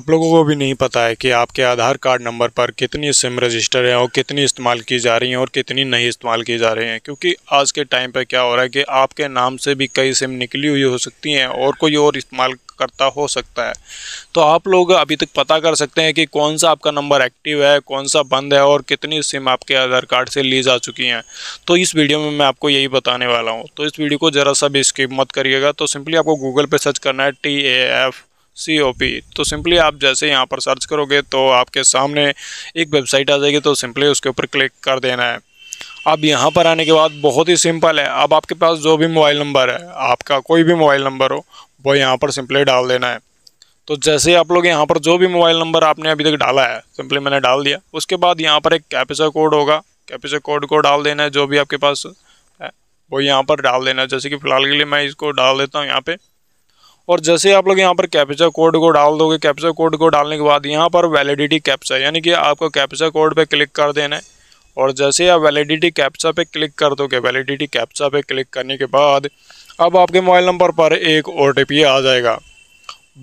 आप लोगों को भी नहीं पता है कि आपके आधार कार्ड नंबर पर कितनी सिम रजिस्टर है और कितनी इस्तेमाल की जा रही हैं और कितनी नहीं इस्तेमाल की जा रही हैं क्योंकि आज के टाइम पर क्या हो रहा है कि आपके नाम से भी कई सिम निकली हुई हो सकती हैं और कोई और इस्तेमाल करता हो सकता है तो आप लोग अभी तक पता कर सकते हैं कि कौन सा आपका नंबर एक्टिव है कौन सा बंद है और कितनी सिम आपके आधार कार्ड से ली जा चुकी हैं तो इस वीडियो में मैं आपको यही बताने वाला हूँ तो इस वीडियो को ज़रा सा भी स्किप मत करिएगा तो सिंपली आपको गूगल पर सर्च करना है T A F C O P तो सिंपली आप जैसे यहाँ पर सर्च करोगे तो आपके सामने एक वेबसाइट आ जाएगी तो सिंपली उसके ऊपर क्लिक कर देना है अब यहाँ पर आने के बाद बहुत ही सिंपल है अब आपके पास जो भी मोबाइल नंबर है आपका कोई भी मोबाइल नंबर हो वो यहाँ पर सिंपली डाल देना है तो जैसे आप लोग यहाँ पर जो भी मोबाइल नंबर आपने अभी तक डाला है सिंपली मैंने डाल दिया उसके बाद यहाँ पर एक कैप्चा कोड होगा कैप्चा कोड को डाल देना है जो भी आपके पास है वो यहाँ पर डाल देना है जैसे कि फ़िलहाल के लिए मैं इसको डाल देता हूँ यहाँ पर और जैसे आप लोग यहाँ पर कैप्चा कोड को डाल दोगे कैप्चा कोड को डालने के बाद यहाँ पर वैलिडिटी कैप्चा यानी कि आपको कैप्चा कोड पर क्लिक कर देना है और जैसे आप वैलिडिटी कैप्चा पे क्लिक कर दोगे वैलिडिटी कैप्चा पे क्लिक करने के बाद अब आपके मोबाइल नंबर पर एक ओ आ जाएगा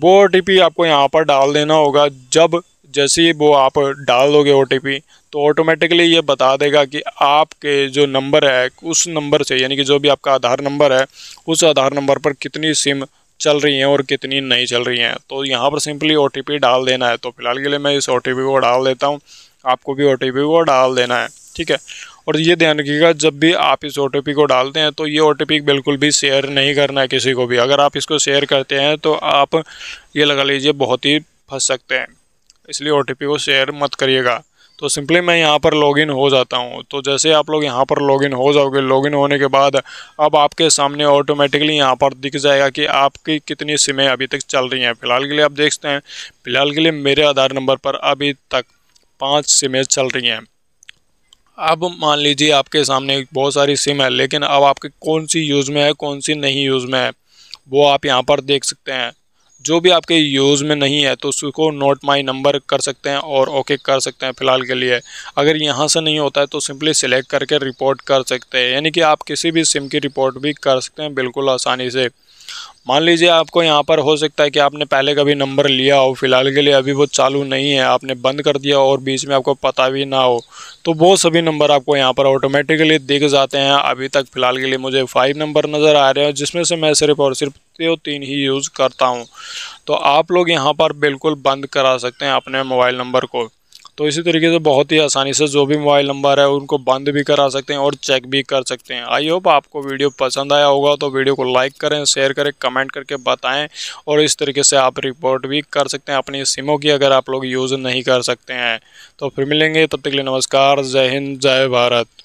वो ओ आपको यहाँ पर डाल देना होगा जब जैसे ही वो आप डाल दोगे ओ तो ऑटोमेटिकली ये बता देगा कि आपके जो नंबर है उस नंबर से यानी कि जो भी आपका आधार नंबर है उस आधार नंबर पर कितनी सिम चल रही हैं और कितनी नहीं चल रही हैं तो यहाँ पर सिंपली ओ डाल देना है तो फिलहाल के लिए मैं इस ओ को डाल देता हूँ आपको भी ओ को डाल देना है ठीक है और ये ध्यान रखिएगा जब भी आप इस ओ को डालते हैं तो ये ओ बिल्कुल भी शेयर नहीं करना है किसी को भी अगर आप इसको शेयर करते हैं तो आप ये लगा लीजिए बहुत ही फंस सकते हैं इसलिए ओ को शेयर मत करिएगा तो सिंपली मैं यहाँ पर लॉगिन हो जाता हूँ तो जैसे आप लोग यहाँ पर लॉगिन हो जाओगे लॉगिन होने के बाद अब आपके सामने ऑटोमेटिकली यहाँ पर दिख जाएगा कि आपकी कितनी सिमें अभी तक चल रही हैं फ़िलहाल के लिए आप देखते हैं फ़िलहाल के लिए मेरे आधार नंबर पर अभी तक पाँच सिमें चल रही हैं अब मान लीजिए आपके सामने बहुत सारी सिम है लेकिन अब आपके कौन सी यूज़ में है कौन सी नहीं यूज़ में है वो आप यहाँ पर देख सकते हैं जो भी आपके यूज़ में नहीं है तो उसको नोट माई नंबर कर सकते हैं और ओके कर सकते हैं फ़िलहाल के लिए अगर यहाँ से नहीं होता है तो सिंपली सिलेक्ट करके रिपोर्ट कर सकते हैं यानी कि आप किसी भी सिम की रिपोर्ट भी कर सकते हैं बिल्कुल आसानी से मान लीजिए आपको यहाँ पर हो सकता है कि आपने पहले कभी नंबर लिया हो फ़िलहाल के लिए अभी वो चालू नहीं है आपने बंद कर दिया और बीच में आपको पता भी ना हो तो वो सभी नंबर आपको यहाँ पर ऑटोमेटिकली दिख जाते हैं अभी तक फ़िलहाल के लिए मुझे फाइव नंबर नज़र आ रहे हैं जिसमें से मैं सिर्फ और सिर्फ तो तीन ही यूज़ करता हूँ तो आप लोग यहाँ पर बिल्कुल बंद करा सकते हैं अपने मोबाइल नंबर को तो इसी तरीके से बहुत ही आसानी से जो भी मोबाइल नंबर है उनको बंद भी करा सकते हैं और चेक भी कर सकते हैं आई होप आपको वीडियो पसंद आया होगा तो वीडियो को लाइक करें शेयर करें कमेंट करके बताएं और इस तरीके से आप रिपोर्ट भी कर सकते हैं अपनी सिमों की अगर आप लोग यूज़ नहीं कर सकते हैं तो फिर मिलेंगे तब तक के लिए नमस्कार जय हिंद जय भारत